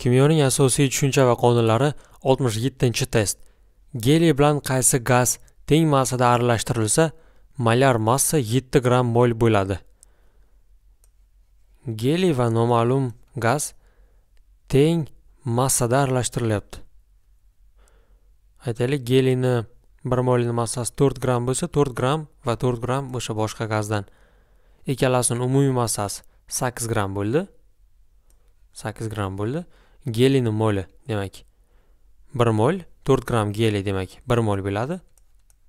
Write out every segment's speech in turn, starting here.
kimyoning asosiy tushuncha va qonunlari 67 test geliy bilan qaysi gaz teng massada aralashtirilsa molar massa 7 gram mol bo'ladi geliy va noma'lum gaz teng massada aralashtirilyapti aytaylik geliyni bir molini massasi 4 gramm bo'lsa 4 gramm va 4 gramm o'sha boshqa gazdan ikkalasini umumiy massasi 8 gramm bo'ldi 8 gramm bo'ldi gelini moli demak bir mol 4 gramm geli demak bir mol bo'ladi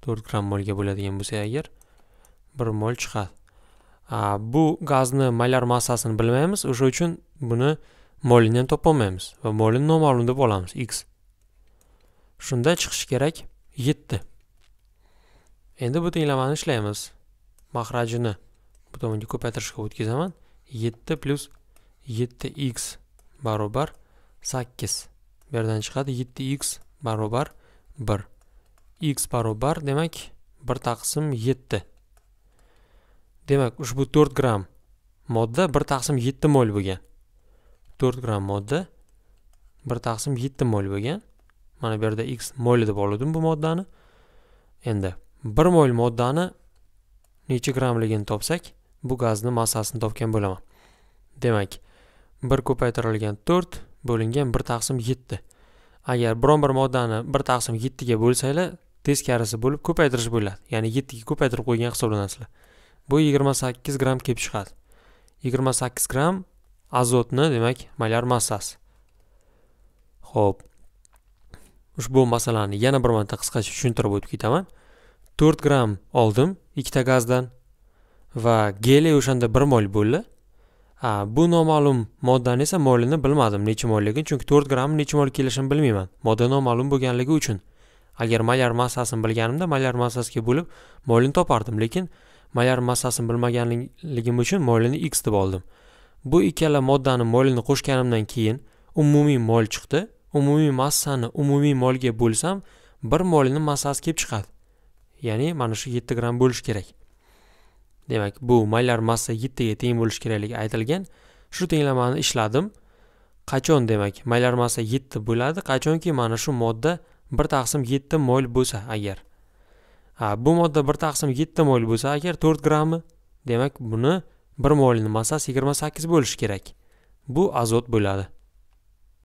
4 gramm molga bo'ladigan bo'lsa agar bir mol chiqadi bu gazni molyar massasini bilmaymiz o'sha uchun buni molini ham topolmaymiz va molini noma'lum deb olamiz x shunda chiqishi kerak 7 endi bu tenglamani ishlaymiz mahrajini bu tomonga ko'paytirishga o'tkazaman 7 plyus yetti x barobar sakkiz bu yerdan chiqadi yetti x barobar bir x barobar demak bir taqsim yetti demak ushbu to'rt gramm modda bir taqsim yetti mol bo'lgan to'rt gramm modda bir taqsim yetti mol bo'lgan mana bu yerda x mol deb oluvdim bu moddani endi bir mol moddani necha grammligini topsak bu gazni massasini topgan bo'laman demak bir ko'paytirilgan to'rt bo'lingan bir taqsim yetti agar biron bir moddani bir taqsim yettiga bo'lsanglar teskarisi bo'lib ko'paytirish bo'ladi ya'ni yettiga ko'paytirib qo'ygan hisoblanasizlar bu yigirma sakkiz gramm kelib chiqadi yigirma sakkiz gramm azotni demak molyar massasi ho'p ushbu masalani yana bir marta qisqacha tushuntirib o'tib ketaman to'rt gramm oldim ikkita gazdan va geliy o'shanda bir mol bo'ldi bu noma'lum moddani esa molini bilmadim necha molligini chunki to'rt gramm necha mol kelishini bilmayman modda noma'lum bo'lganligi uchun agar malyar massasini bilganimda malyar massasiga bo'lib molini topardim lekin malyar massasini bilmaganligim uchun molini x deb oldim bu ikkala moddani molini qo'shganimdan keyin umumiy mol chiqdi umumiy massani umumiy molga bo'lsam bir molini massasi kelib chiqadi ya'ni mana shu yetti gramm bo'lishi kerak demak bu maylar massa 7 ga teng bo'lish kerakligi aytilgan shu tenglamani ishladim qachon demak maylar massa 7 bo'ladi qachonki mana shu modda 1 taqsim 7 mol bo'lsa agar ha, bu modda 1 taqsim 7 mol bo'lsa agar 4 grammi demak buni 1 molni massasi 28 bo'lishi kerak bu azot bo'ladi